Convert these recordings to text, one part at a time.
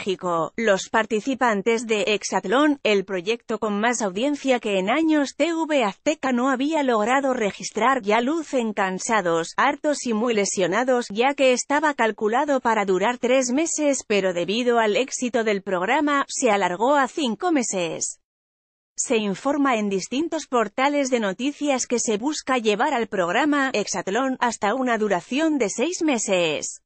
México, los participantes de Hexatlón, el proyecto con más audiencia que en años TV Azteca no había logrado registrar ya lucen cansados, hartos y muy lesionados, ya que estaba calculado para durar tres meses, pero debido al éxito del programa, se alargó a cinco meses. Se informa en distintos portales de noticias que se busca llevar al programa Hexatlón hasta una duración de seis meses.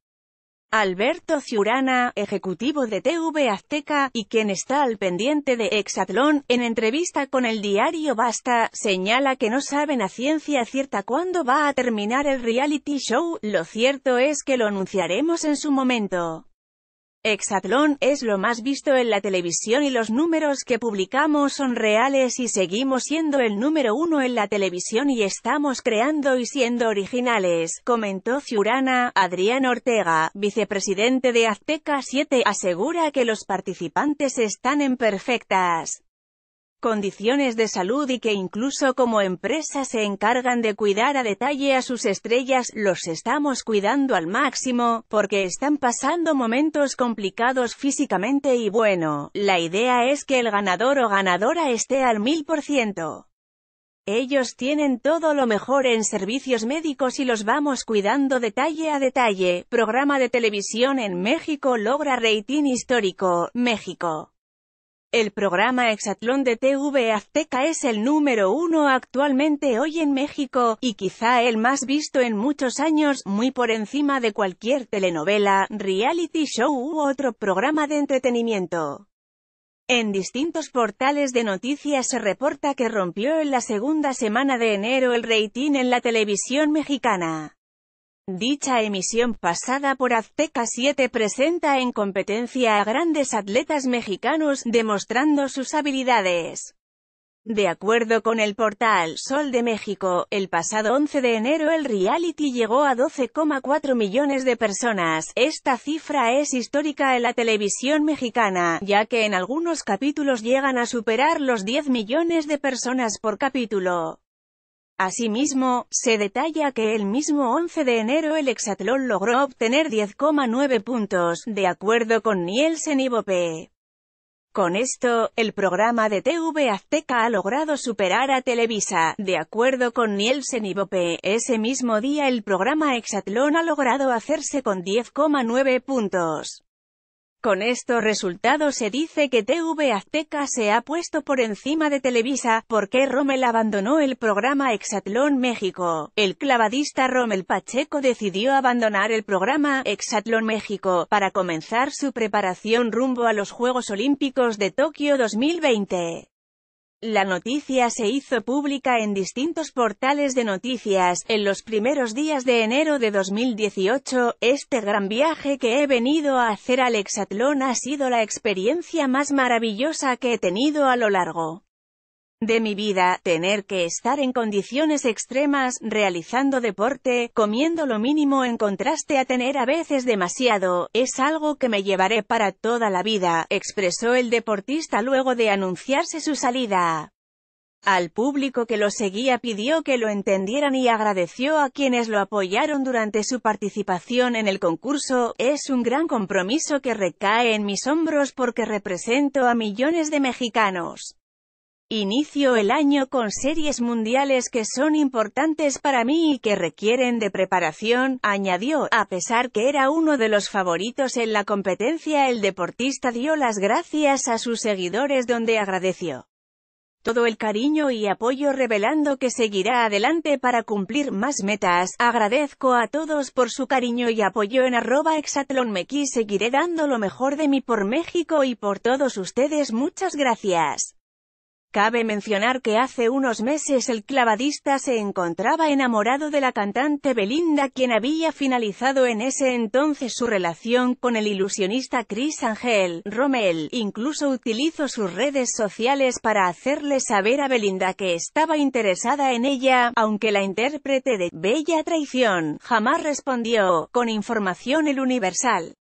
Alberto Ciurana, ejecutivo de TV Azteca, y quien está al pendiente de Exatlón, en entrevista con el diario Basta, señala que no saben a ciencia cierta cuándo va a terminar el reality show, lo cierto es que lo anunciaremos en su momento. Exatlón es lo más visto en la televisión y los números que publicamos son reales y seguimos siendo el número uno en la televisión y estamos creando y siendo originales, comentó Ciurana. Adrián Ortega, vicepresidente de Azteca 7, asegura que los participantes están en perfectas condiciones de salud y que incluso como empresa se encargan de cuidar a detalle a sus estrellas, los estamos cuidando al máximo, porque están pasando momentos complicados físicamente y bueno, la idea es que el ganador o ganadora esté al mil por ciento. Ellos tienen todo lo mejor en servicios médicos y los vamos cuidando detalle a detalle. Programa de televisión en México logra rating histórico, México. El programa Hexatlón de TV Azteca es el número uno actualmente hoy en México, y quizá el más visto en muchos años, muy por encima de cualquier telenovela, reality show u otro programa de entretenimiento. En distintos portales de noticias se reporta que rompió en la segunda semana de enero el rating en la televisión mexicana. Dicha emisión pasada por Azteca 7 presenta en competencia a grandes atletas mexicanos, demostrando sus habilidades. De acuerdo con el portal Sol de México, el pasado 11 de enero el reality llegó a 12,4 millones de personas. Esta cifra es histórica en la televisión mexicana, ya que en algunos capítulos llegan a superar los 10 millones de personas por capítulo. Asimismo, se detalla que el mismo 11 de enero el hexatlón logró obtener 10,9 puntos, de acuerdo con Nielsen y Con esto, el programa de TV Azteca ha logrado superar a Televisa, de acuerdo con Nielsen y Ese mismo día el programa Hexatlón ha logrado hacerse con 10,9 puntos. Con estos resultados se dice que TV Azteca se ha puesto por encima de Televisa, porque Rommel abandonó el programa Exatlón México. El clavadista Rommel Pacheco decidió abandonar el programa Exatlón México, para comenzar su preparación rumbo a los Juegos Olímpicos de Tokio 2020. La noticia se hizo pública en distintos portales de noticias, en los primeros días de enero de 2018, este gran viaje que he venido a hacer al Exatlón ha sido la experiencia más maravillosa que he tenido a lo largo de mi vida, tener que estar en condiciones extremas, realizando deporte, comiendo lo mínimo en contraste a tener a veces demasiado, es algo que me llevaré para toda la vida, expresó el deportista luego de anunciarse su salida. Al público que lo seguía pidió que lo entendieran y agradeció a quienes lo apoyaron durante su participación en el concurso. Es un gran compromiso que recae en mis hombros porque represento a millones de mexicanos. Inicio el año con series mundiales que son importantes para mí y que requieren de preparación, añadió, a pesar que era uno de los favoritos en la competencia el deportista dio las gracias a sus seguidores donde agradeció todo el cariño y apoyo revelando que seguirá adelante para cumplir más metas. Agradezco a todos por su cariño y apoyo en arroba exatlonmequi. Seguiré dando lo mejor de mí por México y por todos ustedes. Muchas gracias. Cabe mencionar que hace unos meses el clavadista se encontraba enamorado de la cantante Belinda quien había finalizado en ese entonces su relación con el ilusionista Chris Angel Rommel. Incluso utilizó sus redes sociales para hacerle saber a Belinda que estaba interesada en ella, aunque la intérprete de Bella Traición jamás respondió, con información el Universal.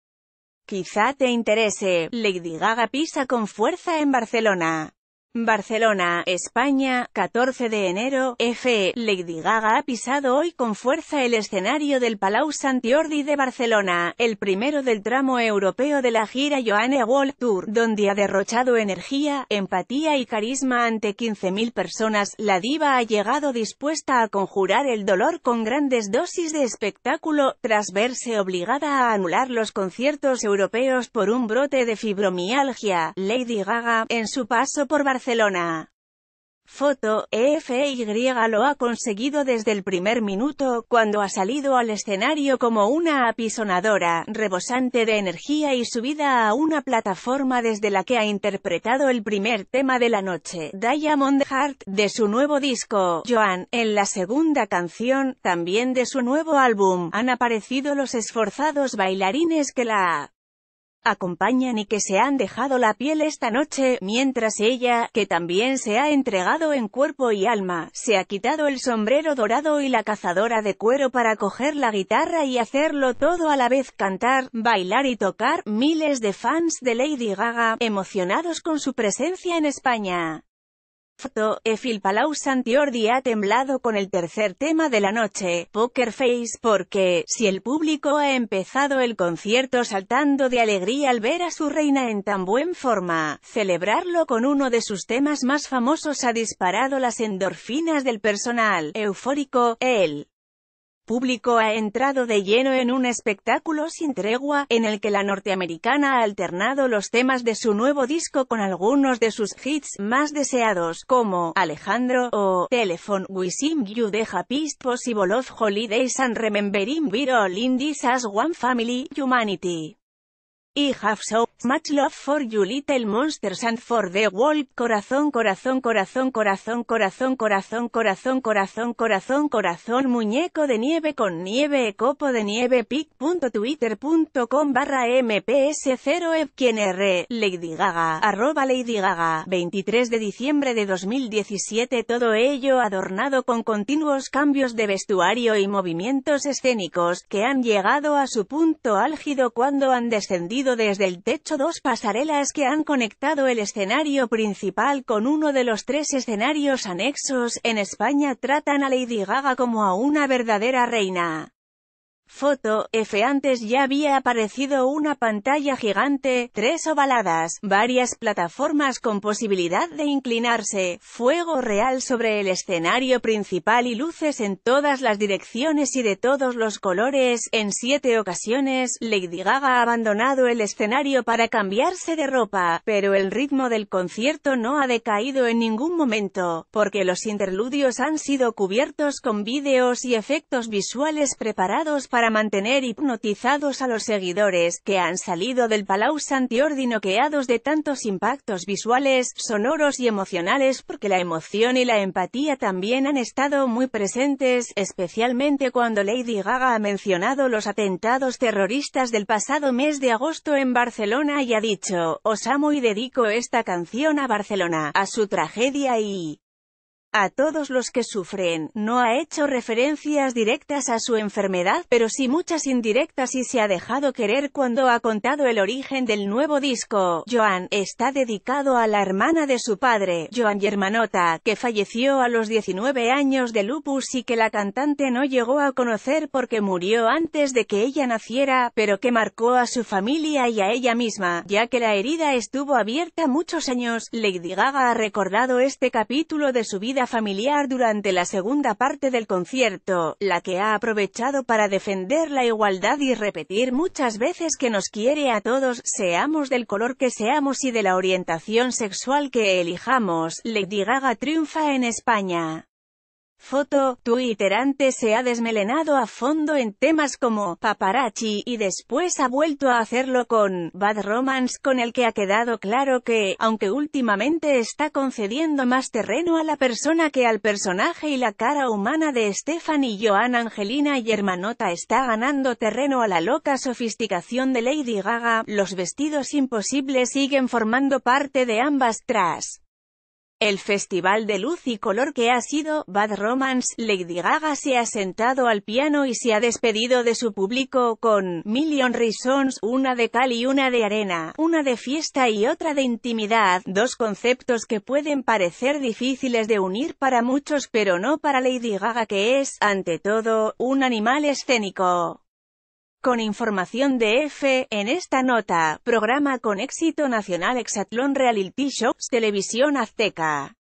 Quizá te interese, Lady Gaga pisa con fuerza en Barcelona. Barcelona, España, 14 de enero, F. Lady Gaga ha pisado hoy con fuerza el escenario del Palau Sant Jordi de Barcelona, el primero del tramo europeo de la gira Joanne Wall Tour, donde ha derrochado energía, empatía y carisma ante 15.000 personas. La diva ha llegado dispuesta a conjurar el dolor con grandes dosis de espectáculo, tras verse obligada a anular los conciertos europeos por un brote de fibromialgia. Lady Gaga, en su paso por Barcelona, Barcelona. Foto, EFY lo ha conseguido desde el primer minuto, cuando ha salido al escenario como una apisonadora, rebosante de energía y subida a una plataforma desde la que ha interpretado el primer tema de la noche, Diamond Heart, de su nuevo disco, Joan, en la segunda canción, también de su nuevo álbum, han aparecido los esforzados bailarines que la acompañan y que se han dejado la piel esta noche, mientras ella, que también se ha entregado en cuerpo y alma, se ha quitado el sombrero dorado y la cazadora de cuero para coger la guitarra y hacerlo todo a la vez cantar, bailar y tocar, miles de fans de Lady Gaga, emocionados con su presencia en España. Foto, Palau Santiordi ha temblado con el tercer tema de la noche, Poker Face, porque, si el público ha empezado el concierto saltando de alegría al ver a su reina en tan buen forma, celebrarlo con uno de sus temas más famosos ha disparado las endorfinas del personal, eufórico, él, público ha entrado de lleno en un espectáculo sin tregua, en el que la norteamericana ha alternado los temas de su nuevo disco con algunos de sus hits más deseados, como Alejandro o Telephone We You The Happiest Possible of Holidays and Remembering We're All In This As One Family, Humanity. Y have so much love for you little monster, and for the world. Corazón, corazón, corazón, corazón, corazón, corazón, corazón, corazón, corazón, corazón, muñeco de nieve con nieve, copo de nieve, pic.twitter.com barra mps0 e quien r, Lady Gaga, arroba Lady Gaga, 23 de diciembre de 2017 todo ello adornado con continuos cambios de vestuario y movimientos escénicos, que han llegado a su punto álgido cuando han descendido desde el techo dos pasarelas que han conectado el escenario principal con uno de los tres escenarios anexos. En España tratan a Lady Gaga como a una verdadera reina. Foto, F. Antes ya había aparecido una pantalla gigante, tres ovaladas, varias plataformas con posibilidad de inclinarse, fuego real sobre el escenario principal y luces en todas las direcciones y de todos los colores. En siete ocasiones, Lady Gaga ha abandonado el escenario para cambiarse de ropa, pero el ritmo del concierto no ha decaído en ningún momento, porque los interludios han sido cubiertos con vídeos y efectos visuales preparados para para mantener hipnotizados a los seguidores, que han salido del Palau Jordi noqueados de tantos impactos visuales, sonoros y emocionales porque la emoción y la empatía también han estado muy presentes, especialmente cuando Lady Gaga ha mencionado los atentados terroristas del pasado mes de agosto en Barcelona y ha dicho, os amo y dedico esta canción a Barcelona, a su tragedia y a todos los que sufren. No ha hecho referencias directas a su enfermedad, pero sí muchas indirectas y se ha dejado querer cuando ha contado el origen del nuevo disco. Joan está dedicado a la hermana de su padre, Joan Germanota, que falleció a los 19 años de lupus y que la cantante no llegó a conocer porque murió antes de que ella naciera, pero que marcó a su familia y a ella misma, ya que la herida estuvo abierta muchos años. Lady Gaga ha recordado este capítulo de su vida familiar durante la segunda parte del concierto, la que ha aprovechado para defender la igualdad y repetir muchas veces que nos quiere a todos, seamos del color que seamos y de la orientación sexual que elijamos, Lady Gaga triunfa en España. Foto, Twitter antes se ha desmelenado a fondo en temas como paparazzi y después ha vuelto a hacerlo con Bad Romance con el que ha quedado claro que, aunque últimamente está concediendo más terreno a la persona que al personaje y la cara humana de Stephanie Joan Angelina y Hermanota está ganando terreno a la loca sofisticación de Lady Gaga, los vestidos imposibles siguen formando parte de ambas tras. El festival de luz y color que ha sido Bad Romance, Lady Gaga se ha sentado al piano y se ha despedido de su público con Million Reasons, una de cal y una de arena, una de fiesta y otra de intimidad, dos conceptos que pueden parecer difíciles de unir para muchos pero no para Lady Gaga que es, ante todo, un animal escénico. Con información de F, en esta nota, programa con éxito nacional Exatlón Reality Shops, Televisión Azteca.